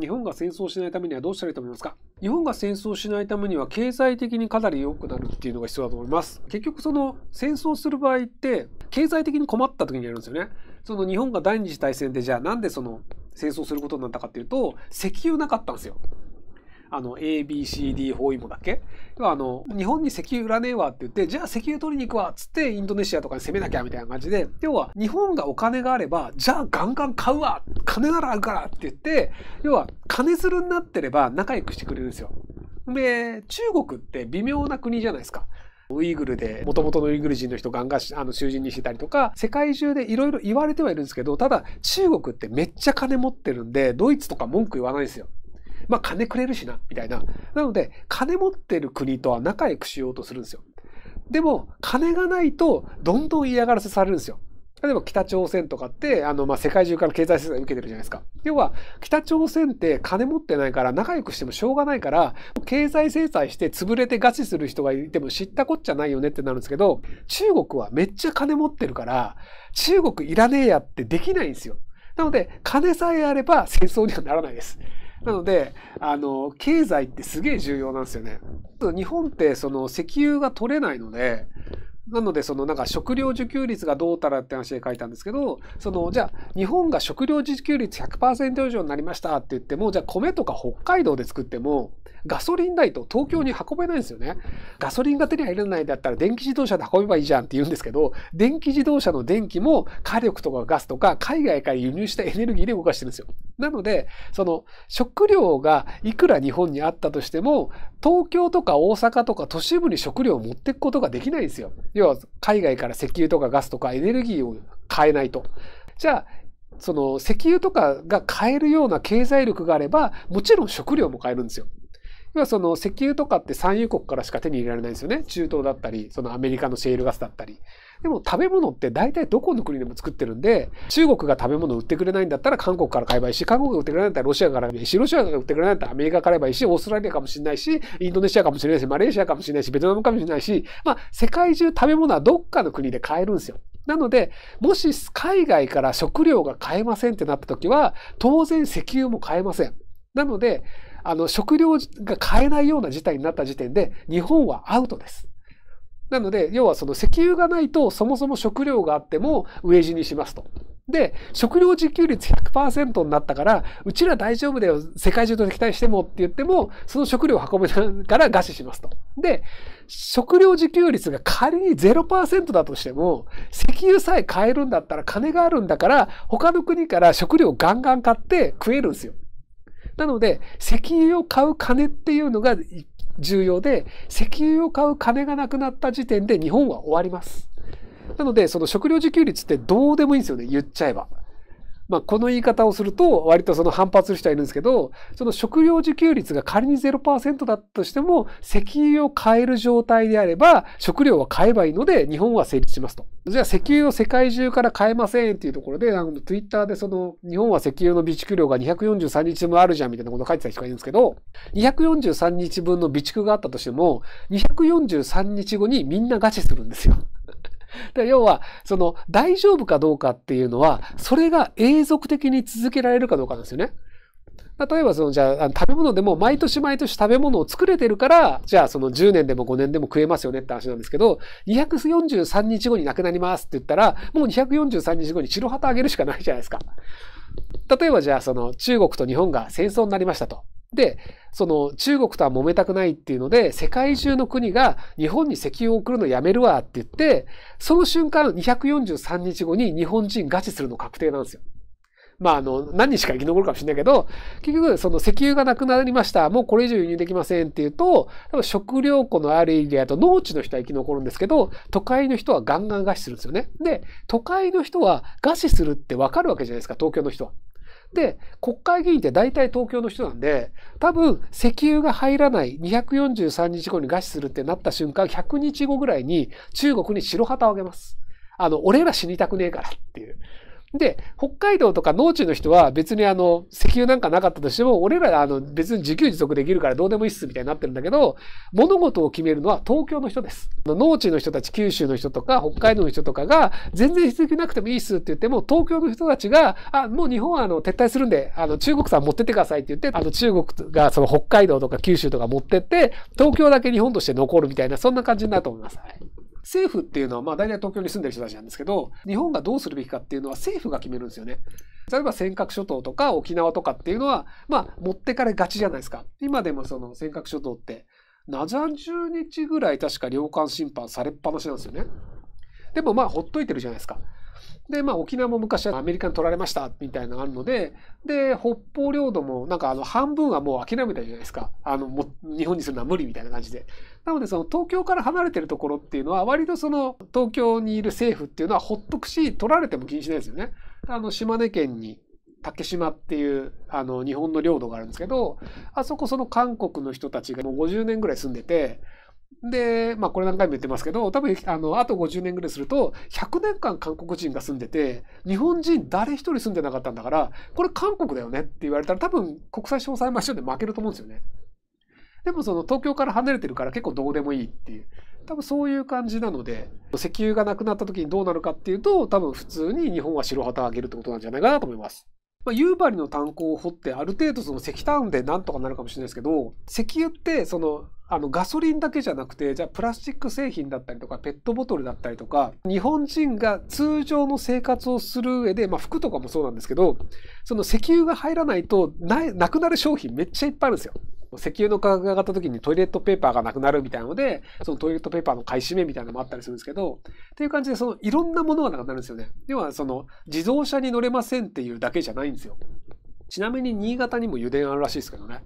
日本が戦争しないためにはどうしたらいいと思いますか日本が戦争しないためには経済的にかなり良くなるっていうのが必要だと思います。結局その戦争する場合って経済的に困った時にやるんですよね。その日本が第二次大戦でじゃあなんでその戦争することになったかっていうと石油なかったんですよ。あの、ABCD 包囲網だっけ要はあの、日本に石油売らねえわって言って、じゃあ石油取りに行くわっつって、インドネシアとかに攻めなきゃみたいな感じで、要は日本がお金があれば、じゃあガンガン買うわ金ならあるからって言って、要は金づるになってれば仲良くしてくれるんですよ。で、中国って微妙な国じゃないですか。ウイグルで、もともとのウイグル人の人ガンガンあの囚人にしてたりとか、世界中でいろいろ言われてはいるんですけど、ただ中国ってめっちゃ金持ってるんで、ドイツとか文句言わないですよ。まあ金くれるしな、みたいな。なので、金持ってる国とは仲良くしようとするんですよ。でも、金がないと、どんどん嫌がらせされるんですよ。例えば北朝鮮とかって、あの、まあ、世界中から経済制裁を受けてるじゃないですか。要は、北朝鮮って金持ってないから仲良くしてもしょうがないから、経済制裁して潰れて餓死する人がいても知ったこっちゃないよねってなるんですけど、中国はめっちゃ金持ってるから、中国いらねえやってできないんですよ。なので、金さえあれば戦争にはならないです。なので、あの、経済ってすげえ重要なんですよね。日本ってその石油が取れないので、なので、そのなんか食料自給率がどうたらって話で書いたんですけど、そのじゃあ日本が食料自給率100%以上になりましたって言っても、じゃあ米とか北海道で作っても、ガソリン代と東京に運べないんですよね。ガソリンが手に入らないんだったら電気自動車で運べばいいじゃんって言うんですけど、電気自動車の電気も火力とかガスとか海外から輸入したエネルギーで動かしてるんですよ。なので、その食料がいくら日本にあったとしても、東京とか大阪とか都市部に食料を持っていくことができないんですよ。要は海外から石油とかガスとかエネルギーを買えないと。じゃあ、その石油とかが買えるような経済力があれば、もちろん食料も買えるんですよ。要はその石油とかって産油国からしか手に入れられないんですよね。中東だったり、そのアメリカのシェールガスだったり。でも食べ物って大体どこの国でも作ってるんで、中国が食べ物を売ってくれないんだったら韓国から買えばいいし、韓国が売ってくれないんだったらロシアから買えばいいし、ロシアが売ってくれないんだったらアメリカから買えばいいし、オーストラリアかもしれないし、インドネシアかもしれないし、マレーシアかもしれないし、ベトナムかもしれないし、まあ世界中食べ物はどっかの国で買えるんですよ。なので、もし海外から食料が買えませんってなった時は、当然石油も買えません。なので、あの、食料が買えないような事態になった時点で、日本はアウトです。なので、要はその石油がないと、そもそも食料があっても飢え死にしますと。で、食料自給率100%になったから、うちら大丈夫だよ、世界中と敵対してもって言っても、その食料を運べなから餓死しますと。で、食料自給率が仮に0%だとしても、石油さえ買えるんだったら金があるんだから、他の国から食料をガンガン買って食えるんですよ。なので、石油を買う金っていうのが重要で、石油を買う金がなくなった時点で日本は終わります。なので、その食料自給率ってどうでもいいんですよね、言っちゃえば。まあ、この言い方をすると、割とその反発する人はいるんですけど、その食料自給率が仮に0%だとしても、石油を買える状態であれば、食料は買えばいいので、日本は成立しますと。じゃあ、石油を世界中から買えませんっていうところで、あの、ツイッターでその、日本は石油の備蓄量が243日分あるじゃんみたいなこと書いてた人がいるんですけど、243日分の備蓄があったとしても、243日後にみんなガチするんですよ。で要は、その、大丈夫かどうかっていうのは、それが永続的に続けられるかどうかなんですよね。例えばその、じゃあ、食べ物でも毎年毎年食べ物を作れてるから、じゃあその10年でも5年でも食えますよねって話なんですけど、243日後に亡くなりますって言ったら、もう243日後に白旗あげるしかないじゃないですか。例えばじゃあその中国と日本が戦争になりましたと。で、その中国とは揉めたくないっていうので、世界中の国が日本に石油を送るのやめるわって言って、その瞬間243日後に日本人ガチするの確定なんですよ。まあ、あの、何日か生き残るかもしれないけど、結局、その石油がなくなりました。もうこれ以上輸入できませんっていうと、多分食料庫のあるエリアと農地の人は生き残るんですけど、都会の人はガンガン餓死するんですよね。で、都会の人は餓死するってわかるわけじゃないですか、東京の人は。で、国会議員って大体東京の人なんで、多分石油が入らない243日後に餓死するってなった瞬間、100日後ぐらいに中国に白旗をあげます。あの、俺ら死にたくねえからっていう。で、北海道とか農地の人は別にあの、石油なんかなかったとしても、俺らあの、別に自給自足できるからどうでもいいっすみたいになってるんだけど、物事を決めるのは東京の人です。農地の人たち、九州の人とか、北海道の人とかが、全然必要なくてもいいっすって言っても、東京の人たちが、あ、もう日本はあの、撤退するんで、あの、中国さん持ってってくださいって言って、あの、中国がその北海道とか九州とか持ってって、東京だけ日本として残るみたいな、そんな感じになると思います。はい政府っていうのは、まあ大体東京に住んでる人たちなんですけど、日本がどうするべきかっていうのは政府が決めるんですよね。例えば尖閣諸島とか沖縄とかっていうのは、まあ持ってかれがちじゃないですか。今でもその尖閣諸島って、1 0日ぐらい確か領海侵犯されっぱなしなんですよね。でもまあほっといてるじゃないですか。で、まあ、沖縄も昔はアメリカに取られましたみたいなのがあるので、で、北方領土もなんかあの半分はもう諦めたじゃないですか。あの、も日本にするのは無理みたいな感じで。なので、その東京から離れてるところっていうのは、割とその東京にいる政府っていうのはほっとくし、取られても気にしないですよね。あの、島根県に竹島っていうあの日本の領土があるんですけどあそこその韓国の人たちがもう50年ぐらい住んでてで、まあこれ何回も言ってますけど、多分、あの、あと50年ぐらいすると、100年間韓国人が住んでて、日本人誰一人住んでなかったんだから、これ韓国だよねって言われたら、多分国際詳細マシンで負けると思うんですよね。でもその東京から離れてるから結構どうでもいいっていう。多分そういう感じなので、石油がなくなった時にどうなるかっていうと、多分普通に日本は白旗をあげるってことなんじゃないかなと思います。まあ、夕張の炭鉱を掘ってある程度その石炭でなんとかなるかもしれないですけど、石油ってそのあのガソリンだけじゃなくてじゃあプラスチック製品だったりとかペットボトルだったりとか日本人が通常の生活をする上で、まあ、服とかもそうなんですけどその石油が入らないとないなくなる商品めっちゃいっぱいあるんですよ。石油の価格が上がった時にトイレットペーパーがなくなるみたいなので、そのトイレットペーパーの買い占めみたいなのもあったりするんですけど、っていう感じで、そのいろんなものがなくなるんですよね。要は、その自動車に乗れませんっていうだけじゃないんですよ。ちなみに新潟にも油田あるらしいですけどね。